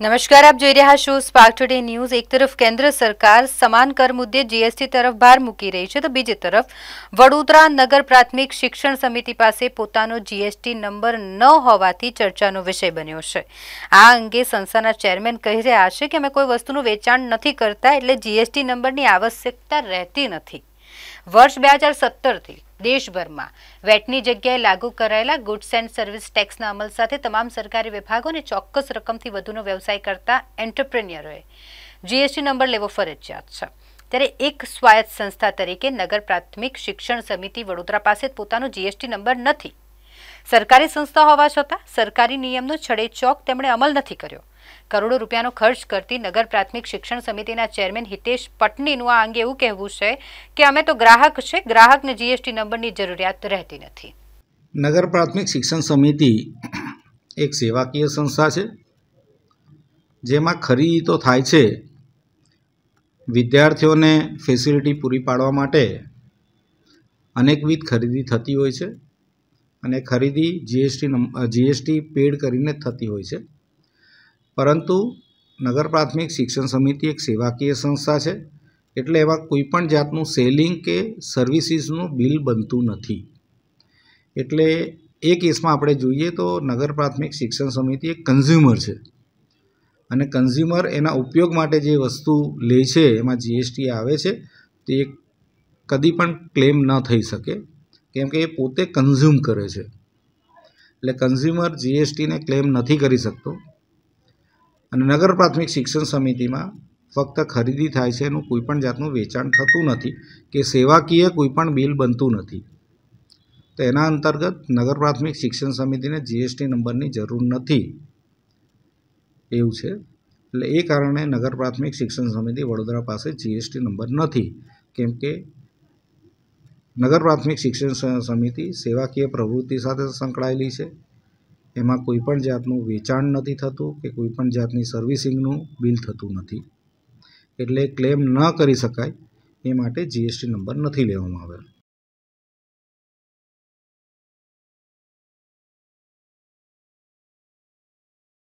નમસ્કાર આપ જોઈ રહ્યા છો સ્પાર્ક ટુડે ન્યૂઝ એક તરફ કેન્દ્ર સરકાર સમાન કર મુદ્દે જીએસટી તરફ ભાર મૂકી રહી છે તો બીજી તરફ વડોદરા નગર પ્રાથમિક શિક્ષણ સમિતિ પાસે પોતાનો જીએસટી નંબર ન હોવાથી ચર્ચાનો વિષય બન્યો છે આ અંગે સંસ્થાના ચેરમેન કહી રહ્યા છે કે અમે કોઈ વસ્તુનું વેચાણ નથી કરતા એટલે જીએસટી નંબરની આવશ્યકતા રહેતી નથી વર્ષ બે હજાર સત્તરથી દેશભરમાં વેટની જગ્યાએ લાગુ કરાયેલા ગુડ્સ એન્ડ સર્વિસ ટેક્સના અમલ સાથે તમામ સરકારી વિભાગોને ચોક્કસ રકમથી વધુનો વ્યવસાય કરતા એન્ટરપ્રેન્યોરોએ જીએસટી નંબર લેવો ફરજિયાત છે ત્યારે એક સ્વાયત્ત સંસ્થા તરીકે નગર પ્રાથમિક શિક્ષણ સમિતિ વડોદરા પાસે પોતાનો જીએસટી નંબર નથી સરકારી સંસ્થા હોવા છતાં સરકારી નિયમનો છડે ચોક તેમણે અમલ નથી કર્યો કરોડો રૂપિયાનો ખર્ચ કરતી નગર પ્રાથમિક શિક્ષણ સમિતિના ચેરમેન હિતેશ પટનીનું આ અંગે એવું કહેવું છે કે અમે તો ગ્રાહક છે ગ્રાહકને જીએસટી નંબરની જરૂરિયાત રહેતી નથી નગર પ્રાથમિક શિક્ષણ સમિતિ એક સેવાકીય સંસ્થા છે જેમાં ખરી તો થાય છે વિદ્યાર્થીઓને ફેસિલિટી પૂરી પાડવા માટે અનેકવિધ ખરીદી થતી હોય છે અને ખરીદી જીએસટી જીએસટી પેડ કરીને થતી હોય છે પરંતુ નગર પ્રાથમિક શિક્ષણ સમિતિ એક સેવાકીય સંસ્થા છે એટલે એવા કોઈપણ જાતનું સેલિંગ કે સર્વિસીસનું બિલ બનતું નથી એટલે એ કેસમાં આપણે જોઈએ તો નગર પ્રાથમિક શિક્ષણ સમિતિ એક કન્ઝ્યુમર છે અને કન્ઝ્યુમર એના ઉપયોગ માટે જે વસ્તુ લે છે એમાં જીએસટી આવે છે તે કદી પણ ક્લેમ ન થઈ શકે કેમ કે એ પોતે કન્ઝ્યુમ કરે છે એટલે કન્ઝ્યુમર જીએસટીને ક્લેમ નથી કરી શકતો અને નગર પ્રાથમિક શિક્ષણ સમિતિમાં ફક્ત ખરીદી થાય છે એનું કોઈપણ જાતનું વેચાણ થતું નથી કે સેવાકીય કોઈપણ બિલ બનતું નથી તો એના અંતર્ગત નગર પ્રાથમિક શિક્ષણ સમિતિને જીએસટી નંબરની જરૂર નથી એવું છે એટલે એ કારણે નગર પ્રાથમિક શિક્ષણ સમિતિ વડોદરા પાસે જીએસટી નંબર નથી કેમ કે નગર પ્રાથમિક શિક્ષણ સમિતિ સેવાકીય પ્રવૃત્તિ સાથે સંકળાયેલી છે એમાં કોઈપણ જાતનું વેચાણ નથી થતું કે કોઈપણ જાતની સર્વિસિંગનું બિલ થતું નથી એટલે ક્લેમ ન કરી શકાય એ માટે જીએસટી નંબર નથી લેવામાં આવેલો